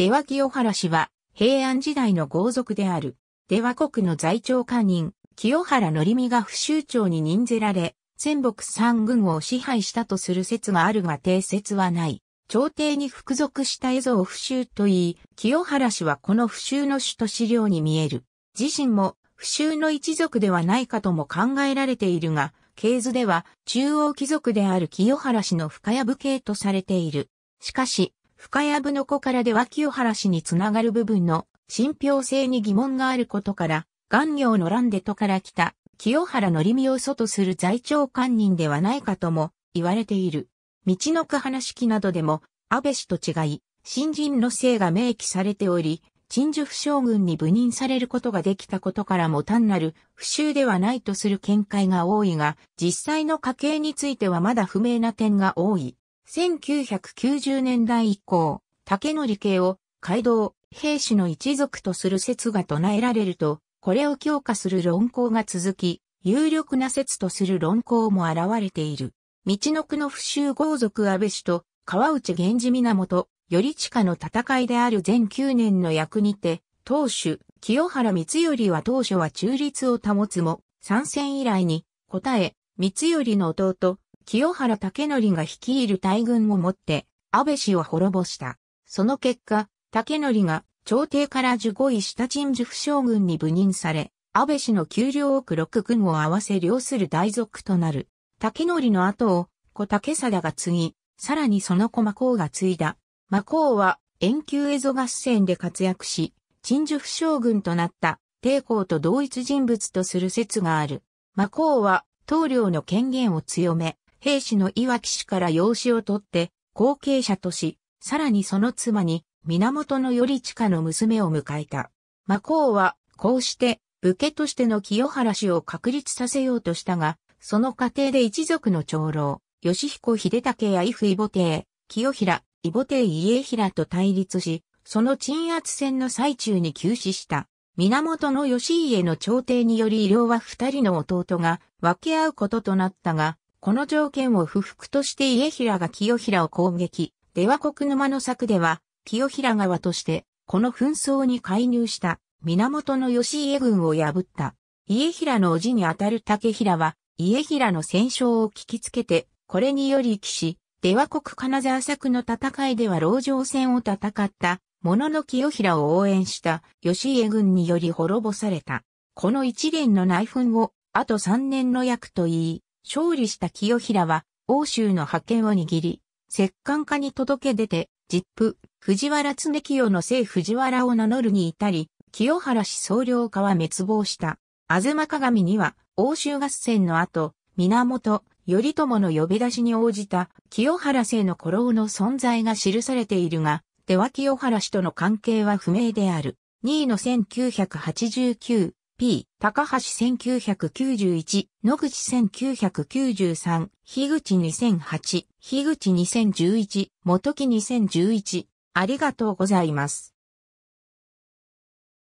出羽清原氏は、平安時代の豪族である、出羽国の在庁官人、清原則美が不州長に任ぜられ、戦北三軍を支配したとする説があるが定説はない。朝廷に服属した絵像を不州と言い、清原氏はこの不州の首都資料に見える。自身も不州の一族ではないかとも考えられているが、系図では中央貴族である清原氏の深谷武系とされている。しかし、深谷部の子からでは清原氏につながる部分の信憑性に疑問があることから、元行の乱でとから来た清原のりみを祖とする在庁官人ではないかとも言われている。道のく話式などでも安倍氏と違い、新人の姓が明記されており、陳述府将軍に部任されることができたことからも単なる不襲ではないとする見解が多いが、実際の家系についてはまだ不明な点が多い。1990年代以降、竹の理家を街道、兵士の一族とする説が唱えられると、これを強化する論考が続き、有力な説とする論考も現れている。道の区の不州豪族安倍氏と川内源氏源、頼下の戦いである前9年の役にて、当主、清原光頼は当初は中立を保つも、参戦以来に、答え、光頼の弟、清原武則が率いる大軍をもって安倍氏を滅ぼした。その結果、武則が朝廷から受護位した陳寿府将軍に部任され、安倍氏の給料億六軍を合わせ領する大族となる。武則の後を小竹貞が継ぎ、さらにその子魔皇が継いだ。魔皇は遠久蝦夷合戦で活躍し、陳寿府将軍となった帝公と同一人物とする説がある。魔皇は棟梁の権限を強め、兵士の岩木氏から養子を取って、後継者とし、さらにその妻に、源頼親の娘を迎えた。魔皇は、こうして、武家としての清原氏を確立させようとしたが、その過程で一族の長老、吉彦秀武や伊父伊母帝、清平、伊母帝家平と対立し、その鎮圧戦の最中に急死した。源義家の朝廷により両は二人の弟が分け合うこととなったが、この条件を不服として家平が清平を攻撃、出羽国沼の策では、清平側として、この紛争に介入した、源義家軍を破った。家平の叔父にあたる竹平は、家平の戦勝を聞きつけて、これにより騎士、出羽国金沢作の戦いでは牢城戦を戦った、者の清平を応援した義家軍により滅ぼされた。この一連の内紛を、あと三年の役と言い、勝利した清平は、欧州の覇権を握り、摂関家に届け出て、実父、藤原常清の聖藤原を名乗るに至り、清原氏総領家は滅亡した。ずま鏡には、欧州合戦の後、源、頼朝の呼び出しに応じた清原姓の古老の存在が記されているが、手は清原氏との関係は不明である。2位の1989、P、高橋1991、野口1993、樋口2008、樋口2011、元木2011、ありがとうございます。